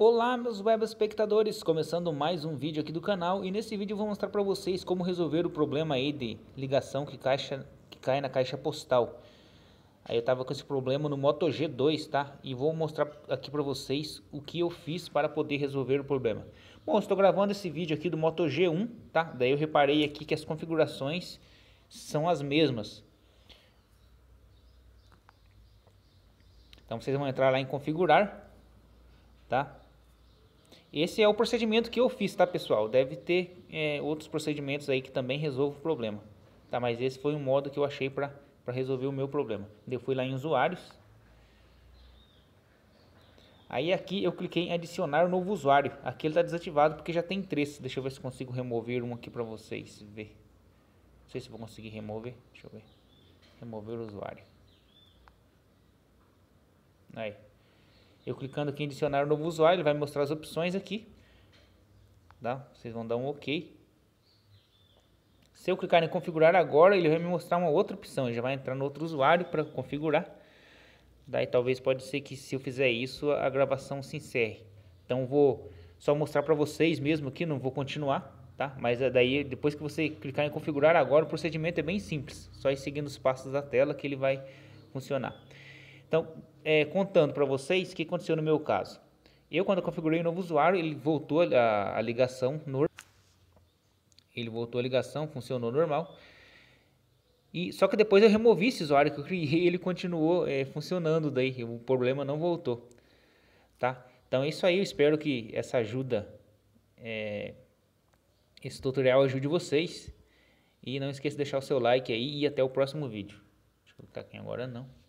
Olá meus web espectadores, começando mais um vídeo aqui do canal e nesse vídeo eu vou mostrar para vocês como resolver o problema aí de ligação que, caixa, que cai na caixa postal. Aí eu tava com esse problema no Moto G2, tá? E vou mostrar aqui para vocês o que eu fiz para poder resolver o problema. Bom, estou gravando esse vídeo aqui do Moto G1, tá? Daí eu reparei aqui que as configurações são as mesmas. Então vocês vão entrar lá em configurar, tá? Esse é o procedimento que eu fiz, tá pessoal? Deve ter é, outros procedimentos aí que também resolvem o problema. Tá, mas esse foi um modo que eu achei para resolver o meu problema. Eu fui lá em usuários. Aí aqui eu cliquei em adicionar um novo usuário. Aqui ele está desativado porque já tem três. Deixa eu ver se consigo remover um aqui para vocês ver. Não sei se vou conseguir remover. Deixa eu ver. Remover o usuário. Aí. Eu clicando aqui em adicionar novo usuário, ele vai mostrar as opções aqui. Tá? Vocês vão dar um OK. Se eu clicar em configurar agora, ele vai me mostrar uma outra opção. Ele já vai entrar no outro usuário para configurar. Daí talvez pode ser que se eu fizer isso, a gravação se encerre. Então vou só mostrar para vocês mesmo aqui, não vou continuar. Tá? Mas eh, daí depois que você clicar em configurar agora, o procedimento é bem simples. Só ir seguindo os passos da tela que ele vai funcionar. Então, é, contando para vocês o que aconteceu no meu caso. Eu, quando configurei o um novo usuário, ele voltou a, a ligação normal. Ele voltou a ligação, funcionou normal. E só que depois eu removi esse usuário que eu criei, ele continuou é, funcionando daí, o problema não voltou, tá? Então é isso aí, eu espero que essa ajuda, é, esse tutorial ajude vocês. E não esqueça de deixar o seu like aí e até o próximo vídeo. Deixa eu colocar aqui agora não.